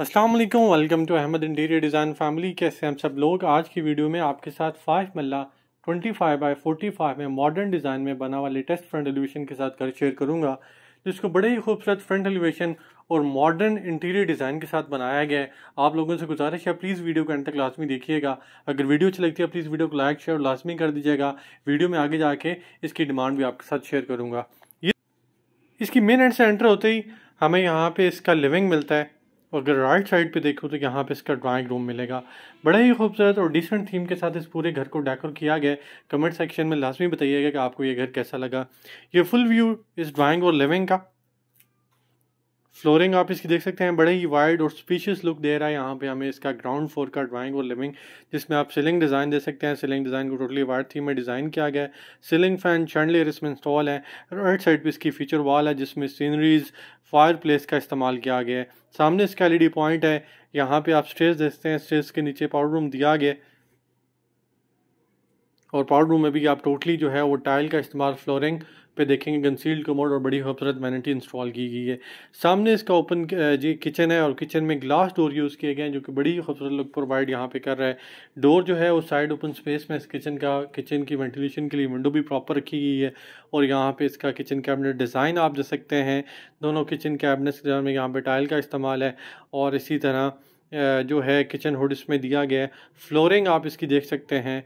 अस्सलाम वालेकुम welcome to Ahmad interior design family कैसे हम सब लोग आज की वीडियो में आपके साथ फाइव मल्ला 25 फाइव बाई फोर्टी फाइव में मॉडर्न डिज़ाइन में बना हुआ लेटेस्ट फ्रंट एलिवेशन के साथ घर शेयर करूँगा जिसको बड़े ही खूबसूरत फ्रंट एलिवेशन और मॉडर्न इंटीरियर डिज़ाइन के साथ बनाया गया है आप लोगों से गुजारिश है प्लीज़ वीडियो को एंड तक लाजमी देखिएगा अगर वीडियो अच्छी लगती है प्लीज़ वीडियो को लाइक शेयर और लाजमी कर दीजिएगा वीडियो में आगे जाके इसकी डिमांड भी आपके साथ शेयर करूँगा ये इसकी मेन एंड से एंटर होते ही हमें यहाँ पर इसका लिविंग मिलता है और तो अगर राइट साइड पे देखो तो यहाँ पे इसका ड्राइंग रूम मिलेगा बड़ा ही खूबसूरत और डिसेंट थीम के साथ इस पूरे घर को डेकोर किया गया कमेंट सेक्शन में लाजमी बताइएगा कि आपको ये घर कैसा लगा ये फुल व्यू इस ड्राइंग और लिविंग का फ्लोरिंग आप इसकी देख सकते हैं बड़े ही वाइड और स्पीशियस लुक दे रहा है यहाँ पे हमें इसका ग्राउंड फ्लोर का ड्राइंग और लिविंग जिसमें आप सीलिंग डिज़ाइन दे सकते हैं सीलिंग डिज़ाइन को टोटली वाइड थीम में डिज़ाइन किया गया है सीलिंग फैन शैंडलियर इसमें इंस्टॉल है राइट साइड पे इसकी फीचर वॉल है जिसमें सीनरीज फायर प्लेस का इस्तेमाल किया गया है सामने इसका एल पॉइंट है यहाँ पर आप स्टेज देखते हैं स्टेज के नीचे पाउडर रूम दिया गया और पाउडर रूम में भी आप टोटली जो है वो टाइल का इस्तेमाल फ्लोरिंग पे देखेंगे कंसील्ड कमोड और बड़ी खूबसूरत मैनिटी इंस्टॉल की गई है सामने इसका ओपन जी किचन है और किचन में ग्लास डोर यूज़ किए गए हैं जो कि बड़ी खूबसूरत लुक प्रोवाइड यहाँ पे कर रहा है डोर जो है वो साइड ओपन स्पेस में इस किचन का किचन की वेंटिलेशन के लिए विंडो भी प्रॉपर रखी गई है और यहाँ पर इसका किचन कैबिनेट डिज़ाइन आप दे सकते हैं दोनों किचन कैबिनेट्स में यहाँ पर टाइल का इस्तेमाल है और इसी तरह जो है किचन हुड इसमें दिया गया है फ्लोरिंग आप इसकी देख सकते हैं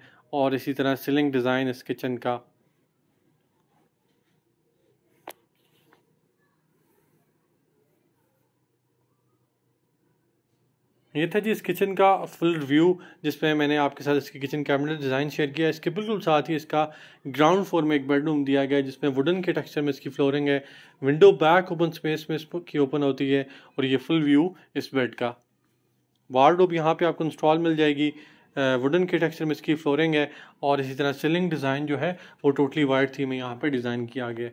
और इसी तरह सीलिंग डिज़ाइन इस किचन का ये था जी इस किचन का फुल रिव्यू जिसमें मैंने आपके साथ इसकी किचन कैबिनेट डिज़ाइन शेयर किया इसके बिल्कुल साथ ही इसका ग्राउंड फ्लोर में एक बेडरूम दिया गया है जिसमें वुडन के टेक्सचर में इसकी फ्लोरिंग है विंडो बैक ओपन स्पेस में इसकी ओपन होती है और ये फुल व्यू इस बेड का वार्डरोब यहाँ पर आपको इंस्टॉल मिल जाएगी वुडन के टेक्स्चर में इसकी फ्लोरिंग है और इसी तरह सीलिंग डिज़ाइन जो है वो टोटली वाइट थी में यहाँ पर डिज़ाइन किया गया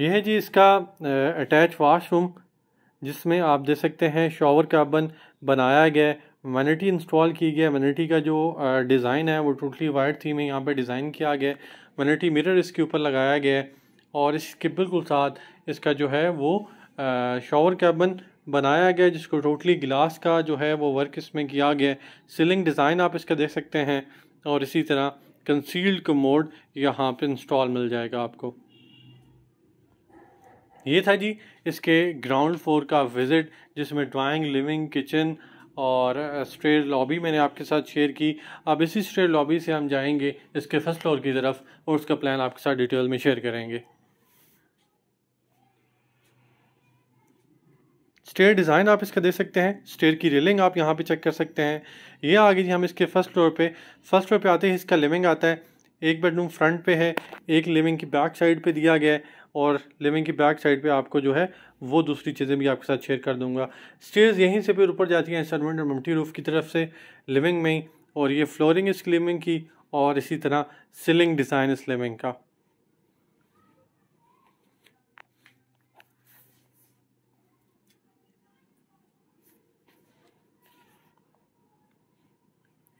यह है जी इसका अटैच वाशरूम जिसमें आप देख सकते हैं शॉवर कैबन बनाया गया मनिटी इंस्टॉल की गया मनिटी का जो डिज़ाइन है वो टोटली वाइट थीम में यहाँ पे डिज़ाइन किया गया वैनिटी मिरर इसके ऊपर लगाया गया और इसके बिल्कुल साथ इसका जो है वो शॉवर कैबन बनाया गया जिसको टोटली गिलास का जो है वो वर्क इसमें किया गया सीलिंग डिज़ाइन आप इसका देख सकते हैं और इसी तरह कंसील्ड मोड यहाँ पर इंस्टॉल मिल जाएगा आपको ये था जी इसके ग्राउंड फ्लोर का विज़िट जिसमें ड्राइंग लिविंग किचन और स्ट्रेट लॉबी मैंने आपके साथ शेयर की अब इसी स्ट्रेट लॉबी से हम जाएंगे इसके फर्स्ट फ्लोर की तरफ और उसका प्लान आपके साथ डिटेल में शेयर करेंगे स्टेयर डिज़ाइन आप इसका दे सकते हैं स्टेयर की रेलिंग आप यहाँ पे चेक कर सकते हैं ये आगे जी हम इसके फर्स्ट फ्लोर पे फर्स्ट फ्लोर पे आते ही इसका लिविंग आता है एक बेडरूम फ्रंट पे है एक लिविंग की बैक साइड पे दिया गया है और लिविंग की बैक साइड पे आपको जो है वो दूसरी चीज़ें भी आपके साथ शेयर कर दूंगा स्टेयर्स यहीं से फिर ऊपर जाती हैं सर्वेंट और मम्टी रूफ की तरफ से लिविंग में और ये फ्लोरिंग इस लिविंग की और इसी तरह सीलिंग डिज़ाइन इस लिविंग का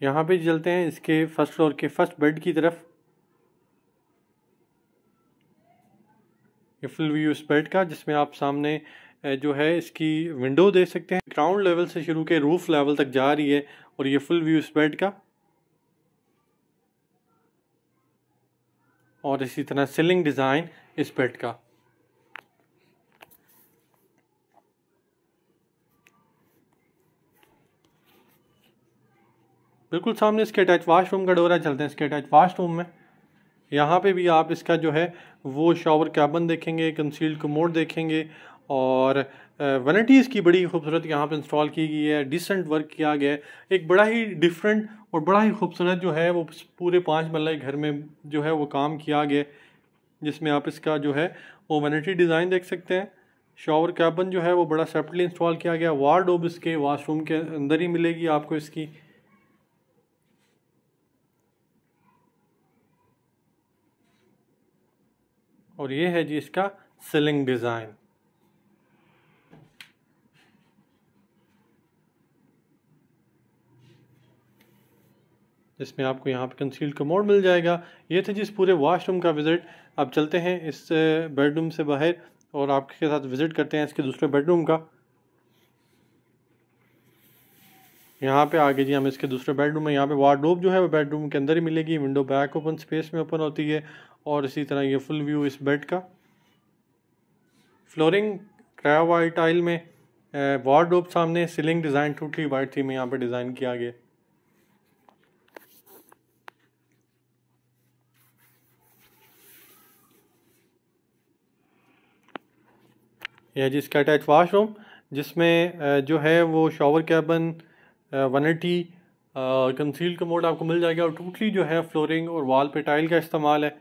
यहाँ पे चलते हैं इसके फर्स्ट फ्लोर के फर्स्ट बेड की तरफ रिफल व्यू स्पेड का जिसमें आप सामने जो है इसकी विंडो देख सकते हैं ग्राउंड लेवल से शुरू के रूफ लेवल तक जा रही है और ये फुल व्यू स्पेड का और इसी तरह सीलिंग डिज़ाइन इस बेड का बिल्कुल सामने इसके अटैच वाशरूम का डोरा चलते हैं इसके अटैच वाशरूम में यहाँ पे भी आप इसका जो है वो शॉवर कैबन देखेंगे कंसील्ड कमोड देखेंगे और वनटीज़ की बड़ी खूबसूरत यहाँ पे इंस्टॉल की गई है डिसेंट वर्क किया गया है एक बड़ा ही डिफरेंट और बड़ा ही खूबसूरत जो है वो पूरे पाँच मल्ला घर में जो है वो काम किया गया जिसमें आप इसका जो है वो वनटी डिज़ाइन देख सकते हैं शॉवर कैबन जो है वो बड़ा सेपरेटली इंस्टॉल किया गया वार्ड इसके वाशरूम के अंदर ही मिलेगी आपको इसकी और ये है जी इसका सिलिंग डिज़ाइन जिसमें आपको यहाँ पे कंसील्ड कमोड मिल जाएगा ये थे जिस पूरे वॉशरूम का विज़िट अब चलते हैं इस बेडरूम से बाहर और आपके साथ विज़िट करते हैं इसके दूसरे बेडरूम का यहाँ पे आगे जी हम इसके दूसरे बेडरूम में यहाँ पे वार्डरोब जो है वो बेडरूम के अंदर ही मिलेगी विंडो बैक ओपन स्पेस में ओपन होती है और इसी तरह ये फुल व्यू इस बेड का फ्लोरिंग वाइट टाइल में वार्ड सामने सीलिंग डिज़ाइन टूटली वाइट थी में यहाँ पर डिज़ाइन किया गया यह जिसका अटैच वाशरूम जिसमें जो है वो shower cabin vanity conceal commode आपको मिल जाएगा और टोटली जो है फ्लोरिंग और वॉल पे टाइल का इस्तेमाल है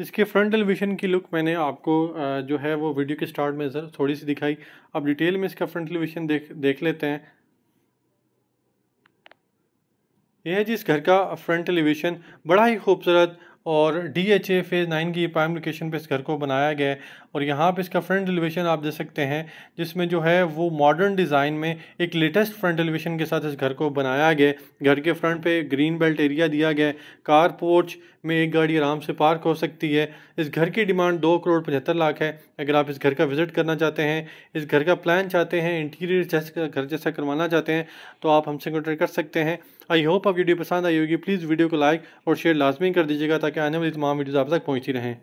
इसके फ्रंटल विशन की लुक मैंने आपको जो है वो वीडियो के स्टार्ट में सर थोड़ी सी दिखाई अब डिटेल में इसका फ्रंटल विशन देख देख लेते हैं यह है जी इस घर का फ्रंट एलिवेशन बड़ा ही खूबसूरत और D H A phase nine की प्राइम लोकेशन पे इस घर को बनाया गया है और यहाँ पे इसका फ्रंट एलिवेशन आप देख सकते हैं जिसमें जो है वो मॉडर्न डिज़ाइन में एक लेटेस्ट फ्रंट एलिवेशन के साथ इस घर को बनाया गया घर के फ्रंट पे ग्रीन बेल्ट एरिया दिया गया कार पोर्च में एक गाड़ी आराम से पार्क हो सकती है इस घर की डिमांड दो करोड़ पचहत्तर लाख है अगर आप इस घर का विज़िट करना चाहते हैं इस घर का प्लान चाहते हैं इंटीरियर जैसा घर जैसा करवाना चाहते हैं तो आप हमसे कॉन्टेक्ट कर सकते हैं आई होप आप वीडियो पसंद आई होगी प्लीज़ वीडियो को लाइक और शेयर लाजमी कर दीजिएगा ताकि आने वाली तमाम वीडियोज़ आप तक पहुँची रहें